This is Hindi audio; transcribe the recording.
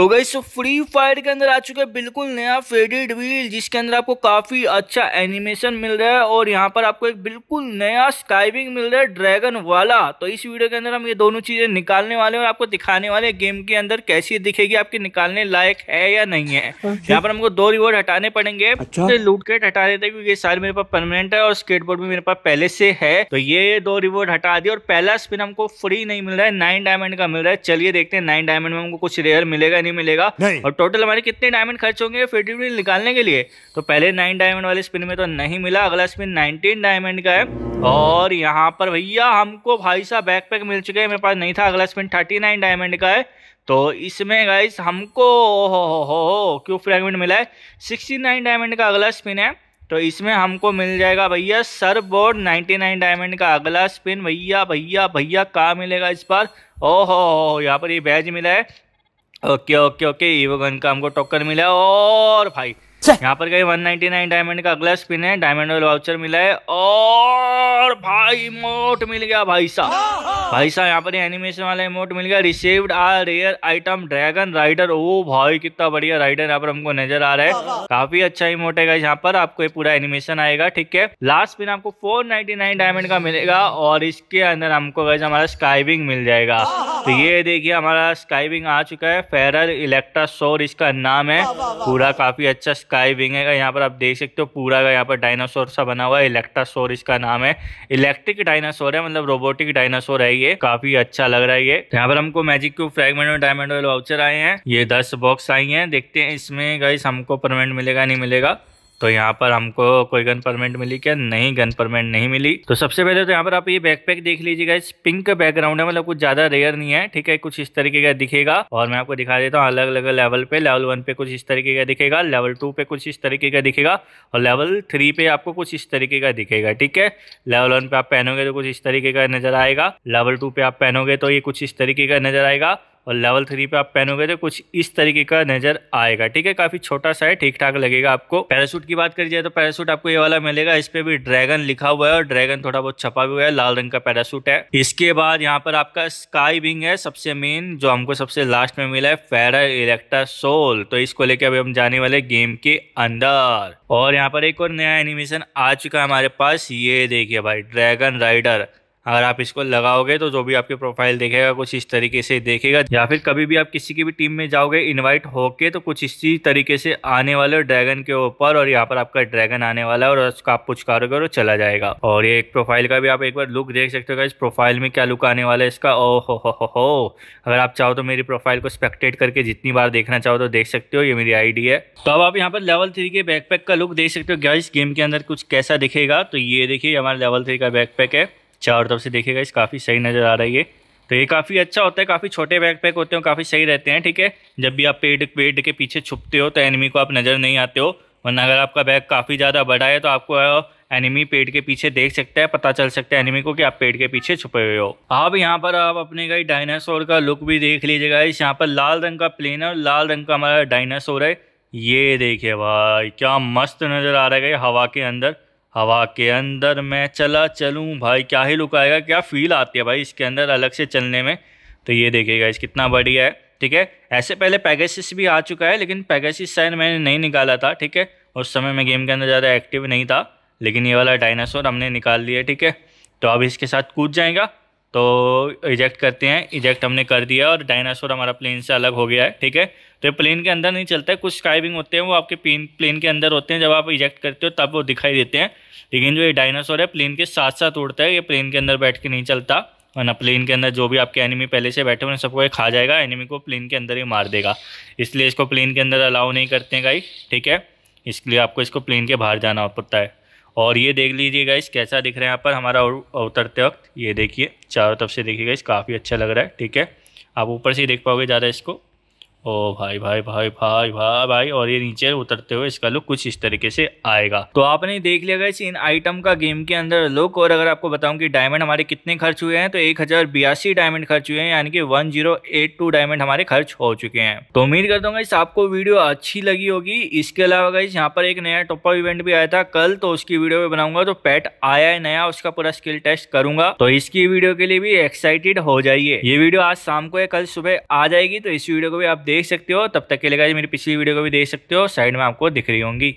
तो गई सो फ्री फायर के अंदर आ चुके है बिल्कुल नया फेडेड व्हील जिसके अंदर आपको काफ़ी अच्छा एनिमेशन मिल रहा है और यहाँ पर आपको एक बिल्कुल नया स्काइविंग मिल रहा है ड्रैगन वाला तो इस वीडियो के अंदर हम ये दोनों चीज़ें निकालने वाले हैं और आपको दिखाने वाले गेम के अंदर कैसी दिखेगी आपके निकालने लायक है या नहीं है यहाँ पर हमको दो रिवॉर्ड हटाने पड़ेंगे अच्छा? लूट तो के हटा देते हैं क्योंकि सारे मेरे पास परमानेंट है और स्केटबोर्ड भी मेरे पास पहले से है तो ये दो रिवॉर्ड हटा दिए और पहला स्पिन हमको फ्री नहीं मिल रहा है नाइन डायमंड का मिल रहा है चलिए देखते हैं नाइन डायमंड में हमको कुछ रेयर मिलेगा नहीं मिलेगा नहीं। और टोटल हमारे कितने डायमंड खर्च होंगे फिफ्टी निकालने के लिए तो पहले नाइन डायमंड वाले स्पिन में तो नहीं मिला अगला स्पिन नाइनटीन डायमंड का है और यहाँ पर भैया हमको भाई साहब बैकपैक मिल चुके हैं मेरे पास नहीं था अगला स्पिन थर्टी नाइन डायमंड का है तो इसमें गाइस हमको हो हो हो क्यों फ्रेगमेंट मिला है 69 डायमंड का अगला स्पिन है तो इसमें हमको मिल जाएगा भैया सर बोर्ड नाइन्टी डायमंड का अगला स्पिन भैया भैया भैया कहाँ मिलेगा इस बार ओहो हो यहाँ पर ये बैज मिला है okay okay okay Evo gun का हमको टोकर मिला है और भाई यहाँ पर गई 199 डायमंड का अगला स्पिन है डायमंड वाउचर मिला है और भाई मोट मिल गया भाई साहब हाँ, हाँ। भाई साहब यहाँ पर एनिमेशन वाला इमोट मिल गया received a rare item dragon rider ओ भाई कितना बढ़िया राइडर यहाँ पर हमको नजर आ रहा है हाँ, काफी अच्छा इमोट है यहाँ पर आपको ये पूरा एनिमेशन आएगा ठीक है लास्ट स्पिन आपको फोर डायमंड का मिलेगा और इसके अंदर हमको गैस हमारा स्काइविंग मिल जाएगा तो ये देखिए हमारा स्काई विंग आ चुका है फेरल इलेक्ट्रा सोर इसका नाम है पूरा काफ़ी अच्छा स्काई विंग है यहाँ पर आप देख सकते हो पूरा का यहाँ पर डायनासोर सा बना हुआ है इलेक्ट्रा सोर इसका नाम है इलेक्ट्रिक डायनासोर है मतलब रोबोटिक डायनासोर है ये काफ़ी अच्छा लग रहा है ये यहाँ पर हमको मैजिक क्यूब फ्रेगमेंट और डायमंड वाउचर आए हैं ये दस बॉक्स आई है देखते हैं इसमें गाइस हमको परमानेंट मिलेगा नहीं मिलेगा तो यहाँ पर हमको कोई गन परमेंट मिली क्या नहीं गन परमेंट नहीं मिली तो सबसे पहले तो यहाँ पर आप ये बैकपैक देख लीजिएगा इस पिंक बैकग्राउंड है मतलब कुछ ज्यादा रेयर नहीं है ठीक है कुछ इस तरीके का दिखेगा और मैं आपको दिखा देता हूँ अलग अलग लेवल पे लेवल वन पे कुछ इस तरीके का दिखेगा लेवल टू पे कुछ इस तरीके का दिखेगा और लेवल थ्री पे आपको कुछ इस तरीके का दिखेगा ठीक है लेवल वन पे आप पहनोगे तो कुछ इस तरीके का नजर आएगा लेवल टू पे आप पहनोगे तो ये कुछ इस तरीके का नजर आएगा और लेवल थ्री पे आप पहनोगे तो कुछ इस तरीके का नजर आएगा ठीक है काफी छोटा सा है ठीक ठाक लगेगा आपको पैरासूट की बात करी जाए तो पैरासूट आपको ये वाला मिलेगा इस पे भी ड्रैगन लिखा हुआ है और ड्रैगन थोड़ा बहुत छपा भी हुआ है लाल रंग का पैरासूट है इसके बाद यहाँ पर आपका स्काई विंग है सबसे मेन जो हमको सबसे लास्ट में मिला है फेरा इलेक्ट्रा सोल तो इसको लेके अभी हम जाने वाले गेम के अंदर और यहाँ पर एक और नया एनिमेशन आ चुका है हमारे पास ये देखिए भाई ड्रैगन राइडर अगर आप इसको लगाओगे तो जो भी आपकी प्रोफाइल देखेगा कुछ इस तरीके से देखेगा या फिर कभी भी आप किसी की भी टीम में जाओगे इनवाइट होके तो कुछ इसी तरीके से आने वाले ड्रैगन के ऊपर और यहाँ पर आपका ड्रैगन आने वाला है और उसका आप पुचकारोगे और चला जाएगा और ये एक प्रोफाइल का भी आप एक बार लुक देख सकते हो इस प्रोफाइल में क्या लुक आने वाला है इसका ओ हो हो हो हो अगर आप चाहो तो मेरी प्रोफाइल को स्पेक्टेट करके जितनी बार देखना चाहो तो देख सकते हो ये मेरी आईडी है तो अब आप यहाँ पर लेवल थ्री के बैकपैक का लुक देख सकते हो क्या इस गेम के अंदर कुछ कैसा दिखेगा तो ये देखिए हमारा लेवल थ्री का बैकपैक है चारों तरफ से देखिएगा इस काफ़ी सही नज़र आ रही है तो ये काफ़ी अच्छा होता है काफ़ी छोटे बैकपैक होते हैं काफ़ी सही रहते हैं ठीक है जब भी आप पेड़ पेड़ के पीछे छुपते हो तो एनिमी को आप नज़र नहीं आते हो वरना अगर आपका बैग काफ़ी ज़्यादा बड़ा है तो आपको एनिमी पेड़ के पीछे देख सकता है पता चल सकता है एनिमी को कि आप पेड़ के पीछे छुपे हुए हो आप यहाँ पर आप अपने कहीं डायनासोर का लुक भी देख लीजिएगा इस यहाँ पर लाल रंग का प्लेन है और लाल रंग का हमारा डायनासोर है ये देखिए भाई क्या मस्त नज़र आ रहा है हवा के अंदर हवा के अंदर मैं चला चलूँ भाई क्या ही लुक आएगा क्या फील आती है भाई इसके अंदर अलग से चलने में तो ये देखिएगा इस कितना बढ़िया है ठीक है ऐसे पहले पैगेसिस भी आ चुका है लेकिन पैगेसिस शायद मैंने नहीं निकाला था ठीक है उस समय मैं गेम के अंदर ज़्यादा एक्टिव नहीं था लेकिन ये वाला डायनासोर हमने निकाल लिया ठीक है तो अब इसके साथ कूद जाएगा तो इजेक्ट करते हैं इजेक्ट हमने कर दिया और डायनासोर हमारा प्लेन से अलग हो गया है ठीक है तो ये प्लेन के अंदर नहीं चलता है कुछ स्काइबिंग होते हैं वो आपके प्लेन प्लेन के अंदर होते हैं जब आप इजेक्ट करते हो तब वो दिखाई देते हैं लेकिन जो ये डायनासोर है प्लेन के साथ साथ उड़ता है ये प्लेन के अंदर बैठ के नहीं चलता वरना प्लेन के अंदर जो भी आपके एनिमी पहले से बैठे हुए हैं सबको ये खा जाएगा एनिमी को प्लेन के अंदर ही मार देगा इसलिए इसको प्लेन के अंदर अलाउ नहीं करते हैं गाई ठीक है इसलिए आपको इसको प्लेन के बाहर जाना पड़ता है और ये देख लीजिएगा इस कैसा दिख रहा है यहाँ पर हमारा उतरते वक्त ये देखिए चारों तरफ से देखिएगा इस काफ़ी अच्छा लग रहा है ठीक है आप ऊपर से ही देख पाओगे ज़्यादा इसको ओ भाई भाई भाई भाई भाई भाई और ये नीचे उतरते हुए इसका लुक कुछ इस तरीके से आएगा तो आपने देख लिया गया इन आइटम का गेम के अंदर लुक और अगर आपको बताऊं कि डायमंड हमारे कितने खर्च हुए हैं तो एक हजार बयासी डायमंड खर्च हुए हैं यानी कि one zero eight two diamond हमारे खर्च हो चुके हैं तो उम्मीद करता हूँ इस आपको वीडियो अच्छी लगी होगी इसके अलावा गाइस यहाँ पर एक नया टॉपर इवेंट भी आया था कल तो उसकी वीडियो भी बनाऊंगा तो पैट आया है नया उसका पूरा स्किल टेस्ट करूंगा तो इसकी वीडियो के लिए भी एक्साइटेड हो जाइए ये वीडियो आज शाम को या कल सुबह आ जाएगी तो इस वीडियो को भी आप देख सकते हो तब तक के लिए मेरी पिछली वीडियो को भी देख सकते हो साइड में आपको दिख रही होंगी